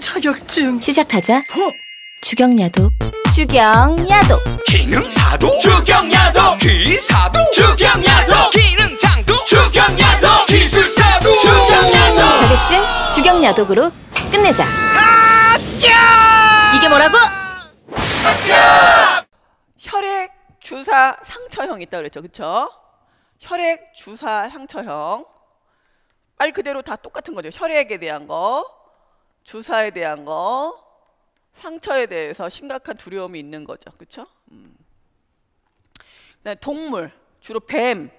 자격증 시작하자 어? 주경야도 주경야도 기능사도 주경야도 기사도 주경야도 기능장도 주경야도 기술사도 주경야도 자격증 주경야독으로 끝내자 아 이게 뭐라고? 아 혈액 주사 상처형 있다 그랬죠 그쵸? 혈액 주사 상처형 말 그대로 다 똑같은 거죠 혈액에 대한 거 주사에 대한 거, 상처에 대해서 심각한 두려움이 있는 거죠. 그렇 음. 동물, 주로 뱀,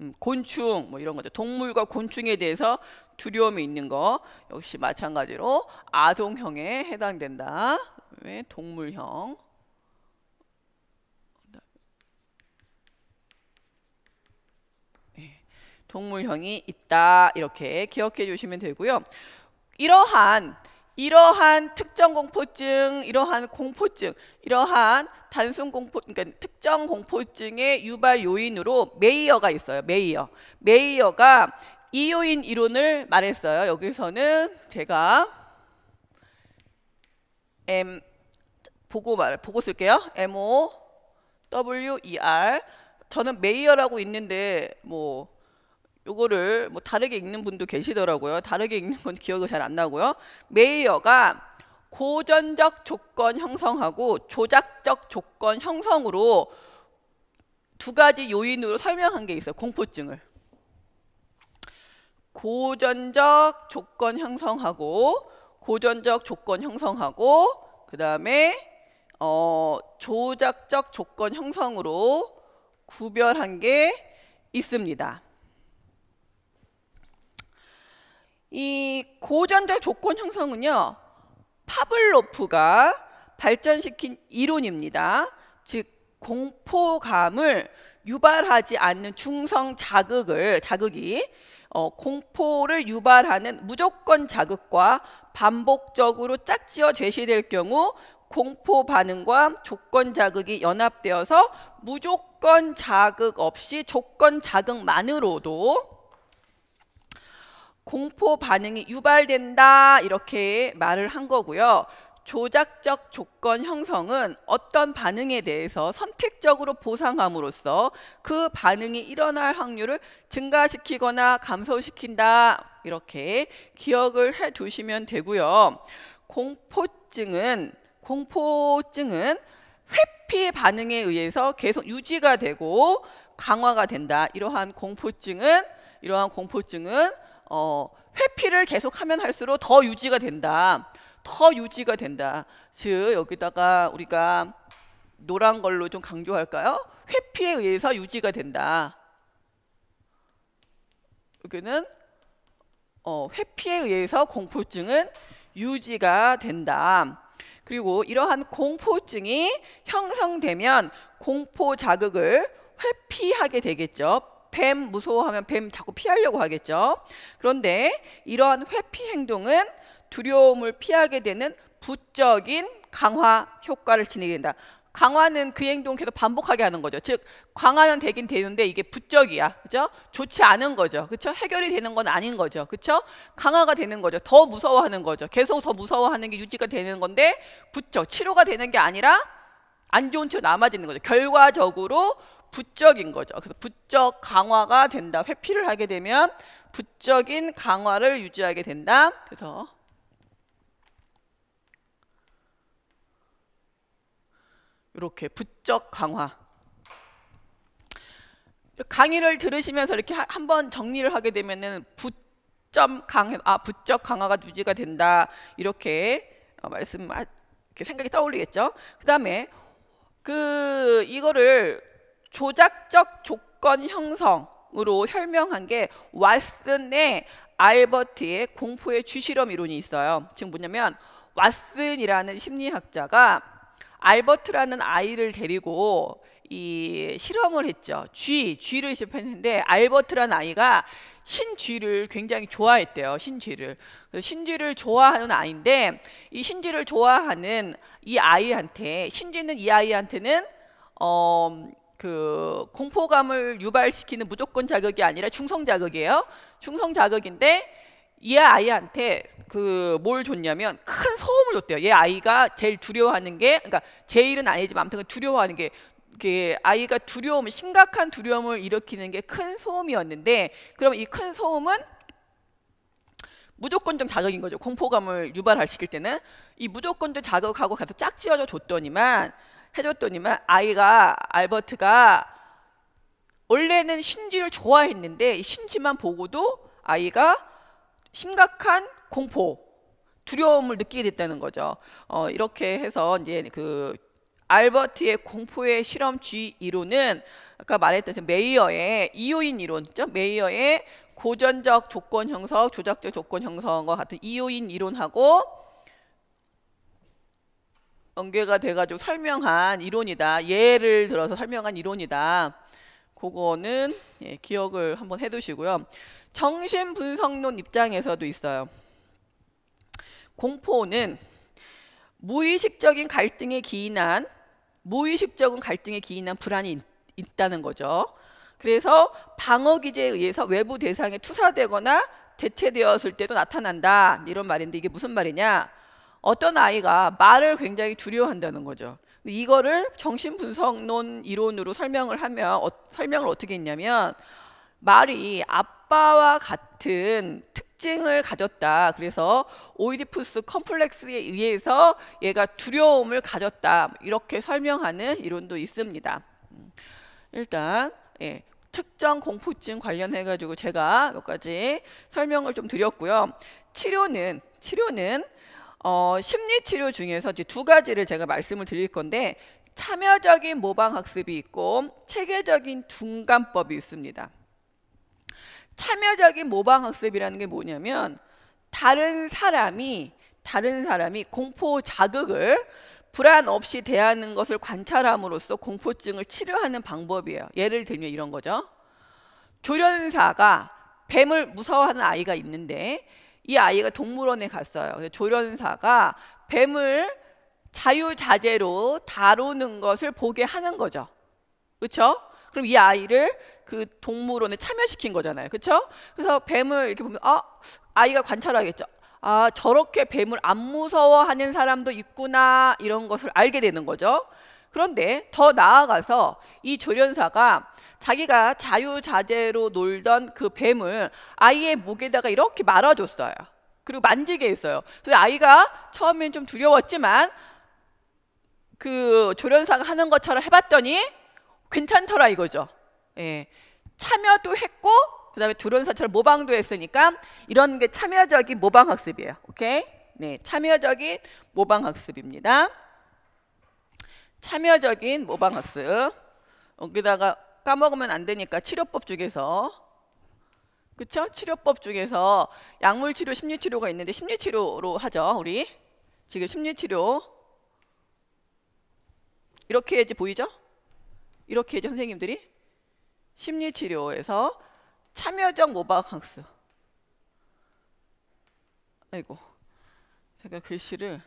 음, 곤충 뭐 이런 거죠. 동물과 곤충에 대해서 두려움이 있는 거 역시 마찬가지로 아동형에 해당된다. 왜 동물형? 예. 동물형이 있다 이렇게 기억해 주시면 되고요. 이러한 이러한 특정 공포증, 이러한 공포증, 이러한 단순 공포, 그러니까 특정 공포증의 유발 요인으로 메이어가 있어요. 메이어. 메이어가 이요인 이론을 말했어요. 여기서는 제가 M 보고 말 보고 쓸게요. M O W E R 저는 메이어라고 있는데 뭐 요거를 뭐 다르게 읽는 분도 계시더라고요. 다르게 읽는 건 기억이 잘 안 나고요. 메이어가 고전적 조건 형성하고 조작적 조건 형성으로 두 가지 요인으로 설명한 게 있어요. 공포증을. 고전적 조건 형성하고 고전적 조건 형성하고 그다음에 어 조작적 조건 형성으로 구별한 게 있습니다. 이 고전적 조건 형성은요. 파블로프가 발전시킨 이론입니다. 즉 공포감을 유발하지 않는 중성 자극을 자극이 어, 공포를 유발하는 무조건 자극과 반복적으로 짝지어 제시될 경우 공포 반응과 조건 자극이 연합되어서 무조건 자극 없이 조건 자극만으로도 공포 반응이 유발된다 이렇게 말을 한 거고요. 조작적 조건 형성은 어떤 반응에 대해서 선택적으로 보상함으로써 그 반응이 일어날 확률을 증가시키거나 감소시킨다 이렇게 기억을 해 두시면 되고요. 공포증은 공포증은 회피 반응에 의해서 계속 유지가 되고 강화가 된다. 이러한 공포증은 이러한 공포증은 어, 회피를 계속하면 할수록 더 유지가 된다. 더 유지가 된다. 즉 여기다가 우리가 노란 걸로 좀 강조할까요? 회피에 의해서 유지가 된다. 여기는 어, 회피에 의해서 공포증은 유지가 된다. 그리고 이러한 공포증이 형성되면 공포 자극을 회피하게 되겠죠. 뱀 무서워하면 뱀 자꾸 피하려고 하겠죠. 그런데 이러한 회피 행동은 두려움을 피하게 되는 부적인 강화 효과를 지니게 된다. 강화는 그 행동 을 계속 반복하게 하는 거죠. 즉 강화는 되긴 되는데 이게 부적이야. 그죠? 좋지 않은 거죠. 그렇죠? 해결이 되는 건 아닌 거죠. 그렇죠? 강화가 되는 거죠. 더 무서워하는 거죠. 계속 더 무서워하는 게 유지가 되는 건데 부적 치료가 되는 게 아니라 안 좋은 채로 남아지는 거죠. 결과적으로 부적인 거죠. 그래서 부적 강화가 된다. 회피를 하게 되면 부적인 강화를 유지하게 된다. 그래서 이렇게 부적 강화. 강의를 들으시면서 이렇게 한 번 정리를 하게 되면은 부점 강, 아 부적 강화가 유지가 된다 이렇게 어, 말씀 이렇게 생각이 떠올리겠죠. 그다음에 그 이거를 조작적 조건 형성으로 설명한게 왓슨의 알버트의 공포의 쥐실험 이론이 있어요. 지금 뭐냐면 왓슨이라는 심리학자가 알버트라는 아이를 데리고 이 실험을 했죠. 쥐, 쥐를 실험했는데 알버트라는 아이가 신쥐를 굉장히 좋아했대요. 신쥐를. 신쥐를 좋아하는 아이인데 이 신쥐를 좋아하는 이 아이한테 신쥐는 이 아이한테는 어그 공포감을 유발시키는 무조건 자극이 아니라 충성 자극이에요. 충성 자극인데 이 아이한테 그 뭘 줬냐면 큰 소음을 줬대요. 얘 아이가 제일 두려워하는 게 그러니까 제일은 아니지만 아무튼 그 두려워하는 게 이게 그 아이가 두려움, 심각한 두려움을 일으키는 게 큰 소음이었는데 그럼 이 큰 소음은 무조건적 자극인 거죠. 공포감을 유발시킬 할 때는 이 무조건적 자극하고 가서 짝지어져 줬더니만 해줬더니만 아이가 알버트가 원래는 신지를 좋아했는데 신지만 보고도 아이가 심각한 공포 두려움을 느끼게 됐다는 거죠. 어, 이렇게 해서 이제 그 알버트의 공포의 실험 G 이론은 아까 말했던 그 메이어의 이요인 이론죠. 메이어의 고전적 조건 형성, 조작적 조건 형성과 같은 이요인 이론하고 연계가 돼가지고 설명한 이론이다. 예를 들어서 설명한 이론이다. 그거는 예, 기억을 한번 해두시고요. 정신분석론 입장에서도 있어요. 공포는 무의식적인 갈등에 기인한 무의식적인 갈등에 기인한 불안이 있, 있다는 거죠. 그래서 방어기제에 의해서 외부 대상에 투사되거나 대체되었을 때도 나타난다. 이런 말인데 이게 무슨 말이냐? 어떤 아이가 말을 굉장히 두려워한다는 거죠. 이거를 정신분석론 이론으로 설명을 하면 어, 설명을 어떻게 했냐면 말이 아빠와 같은 특징을 가졌다. 그래서 오이디푸스 컴플렉스에 의해서 얘가 두려움을 가졌다. 이렇게 설명하는 이론도 있습니다. 일단 예, 특정 공포증 관련해 가지고 제가 몇 가지 설명을 좀 드렸고요. 치료는 치료는 어, 심리치료 중에서 이제 두 가지를 제가 말씀을 드릴 건데 참여적인 모방학습이 있고 체계적인 둔감법이 있습니다. 참여적인 모방학습이라는 게 뭐냐면 다른 사람이 다른 사람이 공포 자극을 불안 없이 대하는 것을 관찰함으로써 공포증을 치료하는 방법이에요. 예를 들면 이런 거죠. 조련사가 뱀을 무서워하는 아이가 있는데 이 아이가 동물원에 갔어요. 조련사가 뱀을 자유자재로 다루는 것을 보게 하는 거죠. 그렇죠? 그럼 이 아이를 그 동물원에 참여시킨 거잖아요. 그렇죠? 그래서 뱀을 이렇게 보면 아, 아이가 관찰하겠죠. 아, 저렇게 뱀을 안 무서워하는 사람도 있구나 이런 것을 알게 되는 거죠. 그런데 더 나아가서 이 조련사가 자기가 자유자재로 놀던 그 뱀을 아이의 목에다가 이렇게 말아줬어요. 그리고 만지게 했어요. 그래서 아이가 처음엔 좀 두려웠지만 그 조련사가 하는 것처럼 해봤더니 괜찮더라 이거죠. 예. 참여도 했고 그다음에 조련사처럼 모방도 했으니까 이런 게 참여적인 모방 학습이에요. 오케이? 네, 참여적인 모방 학습입니다. 참여적인 모방 학습. 여기다가 어, 까먹으면 안 되니까 치료법 중에서 그쵸 치료법 중에서 약물 치료, 심리 치료가 있는데 심리 치료로 하죠. 우리 지금 심리 치료 이렇게 해야지 보이죠? 이렇게 해야지 선생님들이 심리 치료에서 참여적 모방 학습. 아이고. 제가 글씨를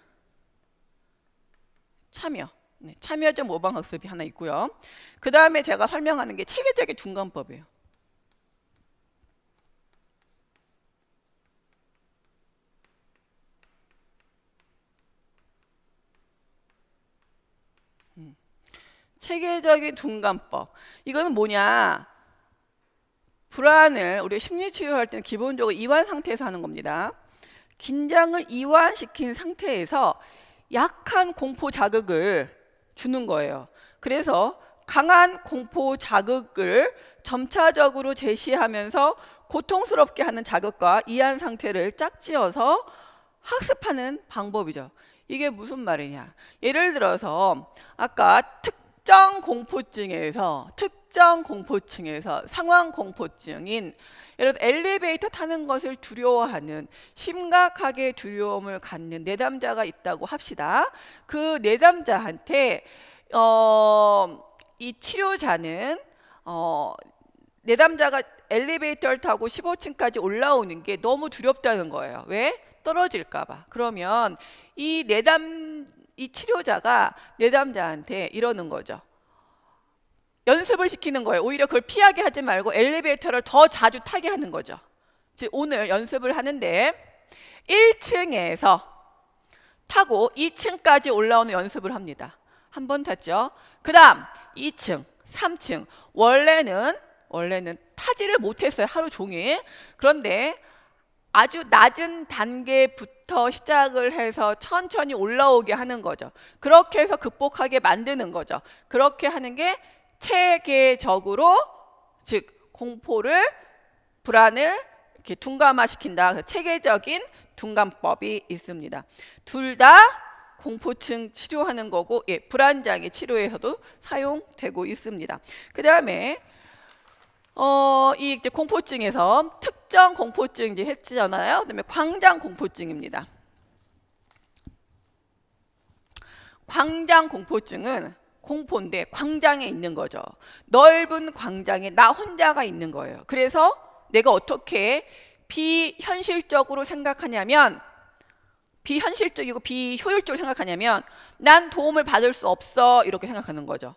참여 네, 참여점 모방 학습이 하나 있고요. 그 다음에 제가 설명하는 게 체계적인 중간법이에요. 음, 체계적인 둔감법 이거는 뭐냐 불안을 우리 심리치료할 때는 기본적으로 이완 상태에서 하는 겁니다 긴장을 이완시킨 상태에서 약한 공포 자극을 주는 거예요. 그래서 강한 공포 자극을 점차적으로 제시하면서 고통스럽게 하는 자극과 이한 상태를 짝지어서 학습하는 방법이죠. 이게 무슨 말이냐? 예를 들어서 아까 특정 공포증에서 특 특정 공포증에서 상황 공포증인 예를 들어 엘리베이터 타는 것을 두려워하는 심각하게 두려움을 갖는 내담자가 있다고 합시다. 그 내담자한테 어, 이 치료자는 어, 내담자가 엘리베이터를 타고 15층까지 올라오는 게 너무 두렵다는 거예요. 왜? 떨어질까 봐. 그러면 이 내담 이 치료자가 내담자한테 이러는 거죠. 연습을 시키는 거예요. 오히려 그걸 피하게 하지 말고 엘리베이터를 더 자주 타게 하는 거죠. 오늘 연습을 하는데 1층에서 타고 2층까지 올라오는 연습을 합니다. 한 번 탔죠. 그 다음 2층, 3층. 원래는, 원래는 타지를 못했어요. 하루 종일. 그런데 아주 낮은 단계부터 시작을 해서 천천히 올라오게 하는 거죠. 그렇게 해서 극복하게 만드는 거죠. 그렇게 하는 게 체계적으로 즉 공포를 불안을 이렇게 둔감화시킨다. 체계적인 둔감법이 있습니다. 둘 다 공포증 치료하는 거고 예, 불안장애 치료에서도 사용되고 있습니다. 그 다음에 어, 이 이제 공포증에서 특정 공포증 이제 했잖아요. 그다음에 광장 공포증입니다. 광장 공포증은 공포인데 광장에 있는 거죠. 넓은 광장에 나 혼자가 있는 거예요. 그래서 내가 어떻게 비현실적으로 생각하냐면 비현실적이고 비효율적으로 생각하냐면 난 도움을 받을 수 없어 이렇게 생각하는 거죠.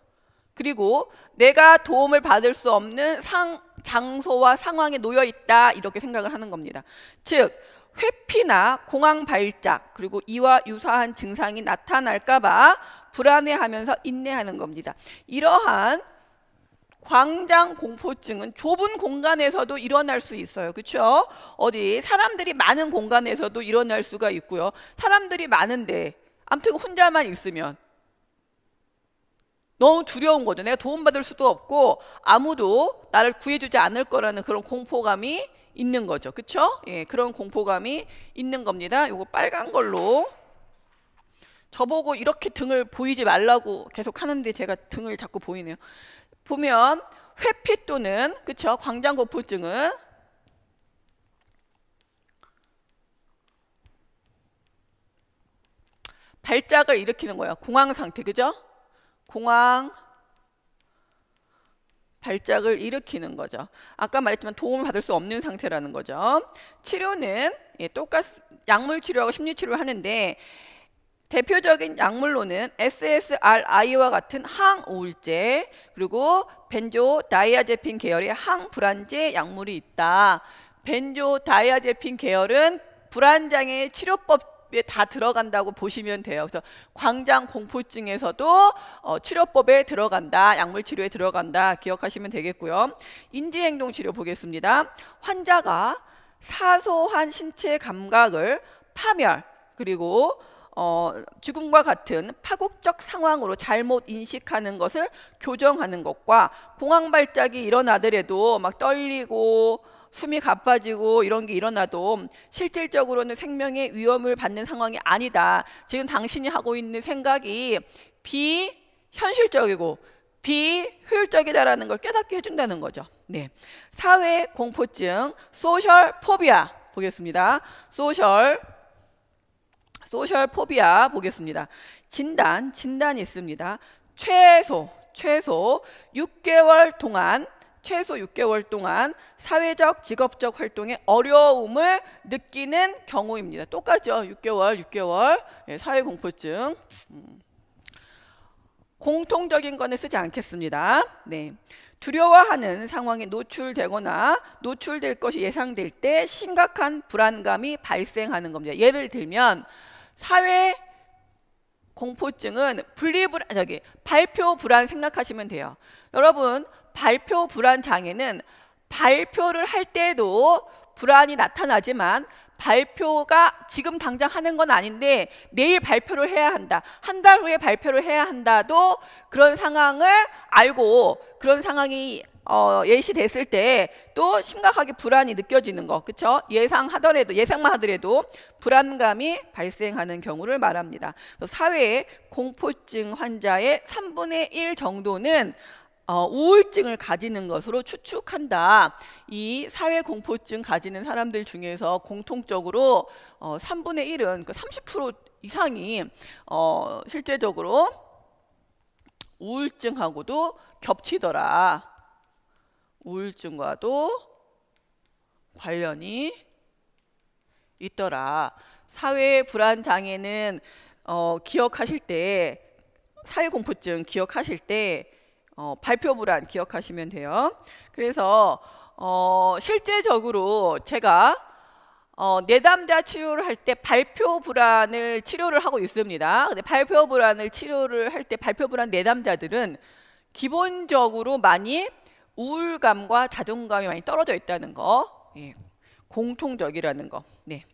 그리고 내가 도움을 받을 수 없는 상, 장소와 상황에 놓여 있다 이렇게 생각을 하는 겁니다. 즉 회피나 공황 발작 그리고 이와 유사한 증상이 나타날까 봐 불안해하면서 인내하는 겁니다. 이러한 광장 공포증은 좁은 공간에서도 일어날 수 있어요. 그렇죠? 어디 사람들이 많은 공간에서도 일어날 수가 있고요. 사람들이 많은데 아무튼 혼자만 있으면 너무 두려운 거죠. 내가 도움받을 수도 없고 아무도 나를 구해주지 않을 거라는 그런 공포감이 있는 거죠. 그렇죠? 예, 그런 공포감이 있는 겁니다. 요거 빨간 걸로 저보고 이렇게 등을 보이지 말라고 계속 하는데 제가 등을 자꾸 보이네요. 보면 회피 또는 그쵸 광장고풀증은 발작을 일으키는 거예요. 공황 상태 그죠? 공황 발작을 일으키는 거죠. 아까 말했지만 도움을 받을 수 없는 상태라는 거죠. 치료는 예, 똑같 약물 치료하고 심리 치료를 하는데 대표적인 약물로는 SSRI와 같은 항우울제 그리고 벤조다이아제핀 계열의 항불안제 약물이 있다. 벤조다이아제핀 계열은 불안장애 치료법에 다 들어간다고 보시면 돼요. 그래서 광장 공포증에서도 어, 치료법에 들어간다, 약물 치료에 들어간다 기억하시면 되겠고요. 인지행동 치료 보겠습니다. 환자가 사소한 신체 감각을 파멸 그리고 어, 죽음과 같은 파국적 상황으로 잘못 인식하는 것을 교정하는 것과 공황 발작이 일어나더라도 막 떨리고 숨이 가빠지고 이런 게 일어나도 실질적으로는 생명의 위험을 받는 상황이 아니다. 지금 당신이 하고 있는 생각이 비현실적이고 비효율적이다라는 걸 깨닫게 해준다는 거죠. 네, 사회 공포증, 소셜 포비아 보겠습니다. 소셜 소셜 포비아 보겠습니다. 진단, 진단이 있습니다. 최소, 최소 6개월 동안 최소 6개월 동안 사회적 직업적 활동에 어려움을 느끼는 경우입니다. 똑같죠. 6개월, 6개월 예, 사회 공포증. 음. 공통적인 건에 쓰지 않겠습니다. 네. 두려워하는 상황에 노출되거나 노출될 것이 예상될 때 심각한 불안감이 발생하는 겁니다. 예를 들면 사회 공포증은 분리불안 아, 저기 발표 불안 생각하시면 돼요. 여러분 발표 불안 장애는 발표를 할 때도 불안이 나타나지만 발표가 지금 당장 하는 건 아닌데 내일 발표를 해야 한다. 한 달 후에 발표를 해야 한다도 그런 상황을 알고 그런 상황이 어, 예시됐을 때 또 심각하게 불안이 느껴지는 거그쵸 예상하더라도 예상만 하더라도 불안감이 발생하는 경우를 말합니다. 사회의 공포증 환자의 3분의 1 정도는 어, 우울증을 가지는 것으로 추측한다. 이 사회 공포증 가지는 사람들 중에서 공통적으로 어, 3분의 1은 그 30% 이상이 어, 실제적으로 우울증하고도 겹치더라. 우울증과도 관련이 있더라. 사회 불안 장애는 어, 기억하실 때 사회 공포증 기억하실 때 어, 발표 불안 기억하시면 돼요. 그래서 어, 실제적으로 제가 어, 내담자 치료를 할 때 발표 불안을 치료를 하고 있습니다. 근데 발표 불안을 치료를 할 때 발표 불안 내담자들은 기본적으로 많이 우울감과 자존감이 많이 떨어져 있다는 거 예. 공통적이라는 거. 네.